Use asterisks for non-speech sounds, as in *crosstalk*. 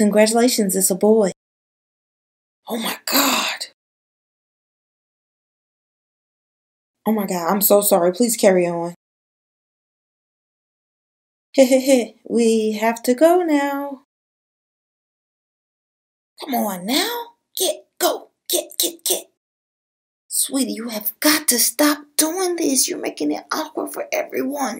Congratulations, it's a boy. Oh my God. Oh my God, I'm so sorry. Please carry on. *laughs* we have to go now. Come on now. Get, go, get, get, get. Sweetie, you have got to stop doing this. You're making it awkward for everyone.